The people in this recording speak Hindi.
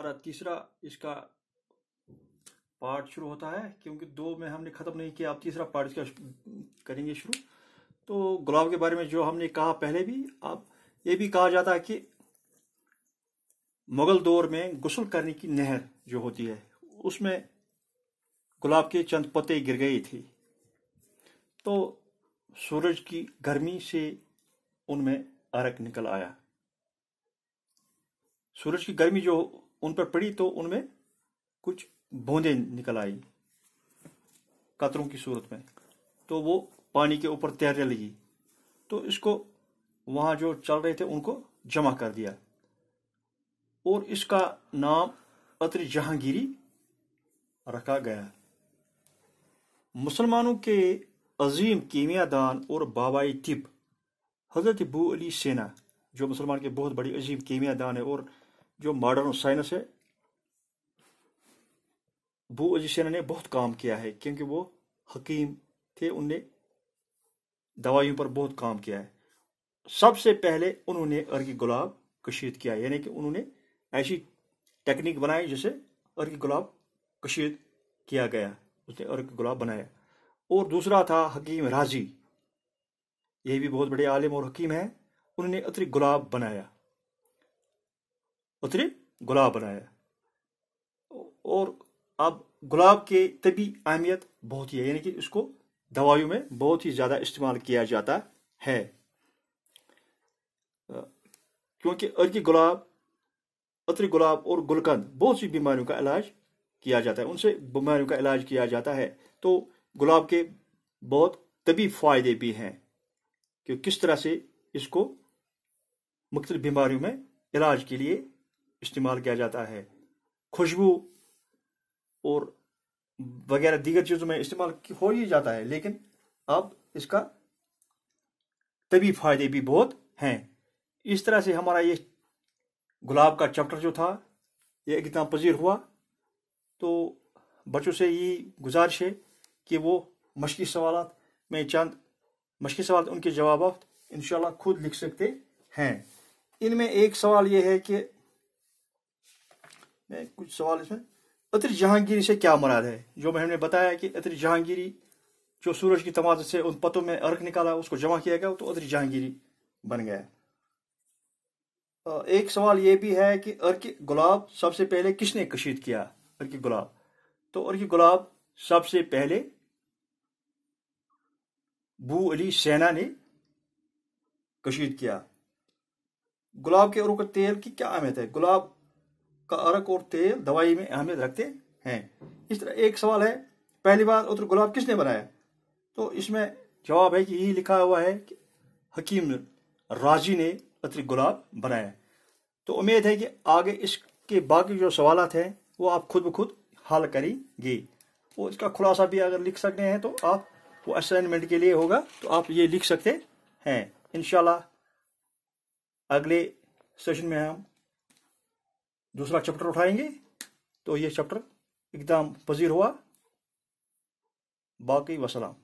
हमारा तीसरा इसका पार्ट शुरू होता है क्योंकि दो में हमने ख़त्म नहीं किया अब तीसरा पार्ट इसका करेंगे शुरू तो गुलाब के बारे में जो हमने कहा पहले भी अब ये भी कहा जाता है कि मुगल दौर में गुसल करने की नहर जो होती है उसमें गुलाब के चंद पत्ते गिर गए थे तो सूरज की गर्मी से उनमें अरक निकल आया सूरज की गर्मी जो उन पर पड़ी तो उनमें कुछ बूंदे निकल आई कतरों की सूरत में तो वो पानी के ऊपर तैरने लगी तो इसको वहाँ जो चल रहे थे उनको जमा कर दिया और इसका नाम अत्र जहांगीरी रखा गया मुसलमानों के अजीम कीमियादान और बाबाई तिब हज़रत बू अली सेना जो मुसलमान के बहुत बड़ी अजीम कीमियादान है और जो मॉडर्न साइंस है बू अजिशन ने बहुत काम किया है क्योंकि वो हकीम थे उनने दवाइयों पर बहुत काम किया है सबसे पहले उन्होंने अर्गी गुलाब कशीद किया यानी कि उन्होंने ऐसी टेक्निक बनाई जिसे अर्गी गुलाब कशीद किया गया उसने अर्ग गुलाब बनाया और दूसरा था हकीम राजी ये भी बहुत बड़े आलिम और हकीम हैं उन्होंने अतरी गुलाब बनाया उतरे गुलाब बनाया और अब गुलाब के तभी अहमियत बहुत ही है यानी कि इसको दवाइयों में बहुत ही ज़्यादा इस्तेमाल किया जाता है क्योंकि अर्गी गुलाब अतरे गुलाब और गुलकंद बहुत सी बीमारियों का इलाज किया जाता है उनसे बीमारियों का इलाज किया जाता है तो गुलाब के बहुत तभी फायदे भी हैं कि किस तरह से इसको मुख्तलिफ बीमारियों में इलाज के लिए इस्तेमाल किया जाता है खुशबू और वगैरह दीगर चीज़ों में इस्तेमाल हो ही जाता है लेकिन अब इसका तभी फायदे भी बहुत हैं इस तरह से हमारा ये गुलाब का चैप्टर जो था ये इतना पजीर हुआ तो बच्चों से यही गुजारिश है कि वो मशक़ी सवाल में चंद मशक़ी सवाल उनके जवाब इन खुद लिख सकते हैं इनमें एक सवाल ये है कि में कुछ सवाल इसमें अतर जहांगीरी से क्या मुराद है जो हमने बताया कि अतर जहांगीरी जो सूरज की तमाद से उन पतों में अर्क निकाला उसको जमा किया गया तो अतर जहांगीरी बन गया एक सवाल ये भी है कि अर्क गुलाब सबसे पहले किसने कशीद किया अर्क गुलाब तो अर्क गुलाब सबसे पहले बू अली सेना ने कशीद किया गुलाब के और तेल की क्या अहमियत है गुलाब का अर्क और तेल दवाई में अहमियत रखते हैं इस तरह एक सवाल है पहली बार उत्तर गुलाब किसने बनाया तो इसमें जवाब है कि यही लिखा हुआ है कि हकीम राजी ने अतर गुलाब बनाया तो उम्मीद है कि आगे इसके बाकी जो सवाल हैं वो आप खुद ब खुद हल करेंगे वो इसका खुलासा भी अगर लिख सकते हैं तो आप वो असाइनमेंट के लिए होगा तो आप ये लिख सकते हैं इन अगले सेशन में हम दूसरा चैप्टर उठाएंगे तो ये चैप्टर एकदम पजीर हुआ बाकी वसलाम